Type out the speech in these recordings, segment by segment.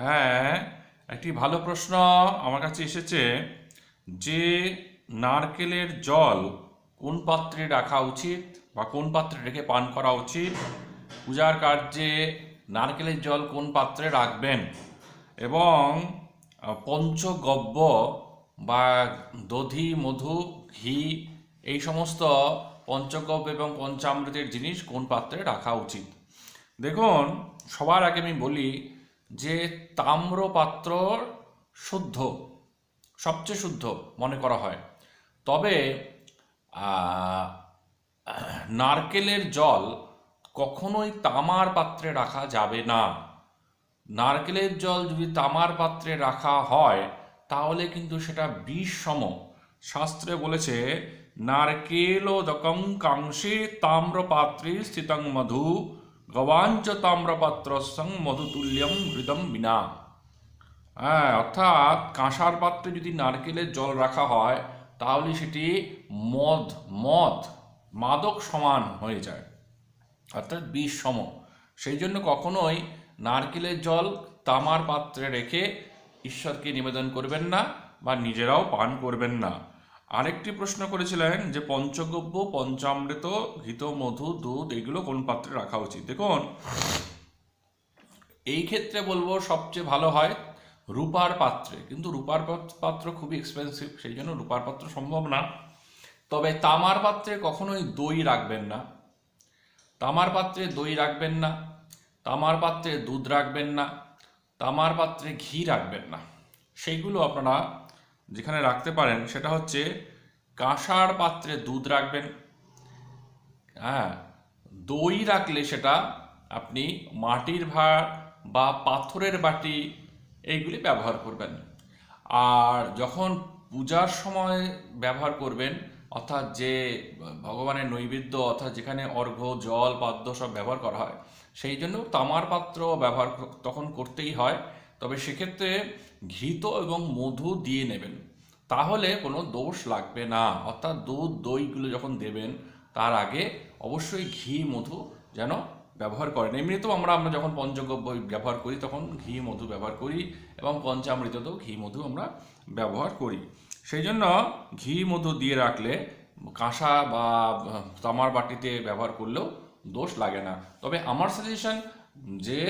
হ্যাঁ একটি ভালো প্রশ্ন আমার কাছে এসেছে যে নারকেলের জল কোন পাত্রে রাখা উচিত বা কোন পাত্রে রেখে পান করা উচিত পূজার কার্যে নারকেলের জল কোন পাত্রে রাখবেন এবং পঞ্চগব্য বা দধি মধু ঘি এই সমস্ত পঞ্চগব্য এবং পঞ্চামৃতের জিনিস কোন পাত্রে রাখা উচিত দেখুন সবার আগে আমি বলি যে পাত্র শুদ্ধ সবচেয়ে শুদ্ধ মনে করা হয় তবে নারকেলের জল কখনোই তামার পাত্রে রাখা যাবে না নারকেলের জল যদি তামার পাত্রে রাখা হয় তাহলে কিন্তু সেটা বিষ সম শাস্ত্রে বলেছে নারকেল দকং কাংশে তাম্রপাত্রে স্থিতং মধু গবাঞ্চ তাম্রপাত্র সং মধুতুল্যম হৃদম বিনা হ্যাঁ অর্থাৎ কাঁসার পাত্রে যদি নারকেলের জল রাখা হয় তাহলে সেটি মদ মদ মাদক সমান হয়ে যায় অর্থাৎ বিষ সম সেই জন্য কখনোই নারকেলের জল তামার পাত্রে রেখে ঈশ্বরকে নিবেদন করবেন না বা নিজেরাও পান করবেন না আরেকটি প্রশ্ন করেছিলেন যে পঞ্চগব্য পঞ্চামৃত ঘিত মধু দুধ এগুলো কোন পাত্রে রাখা উচিত দেখুন এই ক্ষেত্রে বলবো সবচেয়ে ভালো হয় রূপার পাত্রে কিন্তু রূপার পাত্র খুবই এক্সপেন্সিভ সেই জন্য রূপার পাত্র সম্ভব না তবে তামার পাত্রে কখনোই দই রাখবেন না তামার পাত্রে দই রাখবেন না তামার পাত্রে দুধ রাখবেন না তামার পাত্রে ঘি রাখবেন না সেইগুলো আপনারা যেখানে রাখতে পারেন সেটা হচ্ছে কাঁসার পাত্রে দুধ রাখবেন হ্যাঁ দই রাখলে সেটা আপনি মাটির ভাঁড় বা পাথরের বাটি এইগুলি ব্যবহার করবেন আর যখন পূজার সময় ব্যবহার করবেন অর্থাৎ যে ভগবানের নৈবেদ্য অর্থাৎ যেখানে অর্ঘ্য জল পাদ্য সব ব্যবহার করা হয় সেই জন্য তামার পাত্র ব্যবহার তখন করতেই হয় তবে সেক্ষেত্রে ঘৃত এবং মধু দিয়ে নেবেন তাহলে কোনো দোষ লাগবে না অর্থাৎ দুধ দইগুলো যখন দেবেন তার আগে অবশ্যই ঘি মধু যেন ব্যবহার করেন এমনিতেও আমরা আমরা যখন পঞ্চগব্য ব্যবহার করি তখন ঘি মধু ব্যবহার করি এবং পঞ্চামৃততেও ঘি মধু আমরা ব্যবহার করি সেই জন্য ঘি মধু দিয়ে রাখলে কাঁসা বা তামার বাটিতে ব্যবহার করলেও দোষ লাগে না তবে আমার সাজেশন যে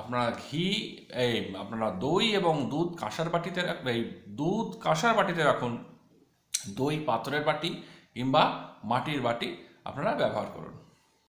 আপনারা ঘি এই আপনারা দই এবং দুধ কাঁসার বাটিতে এই দুধ কাঁসার বাটিতে রাখুন দই পাথরের বাটি কিংবা মাটির বাটি আপনারা ব্যবহার করুন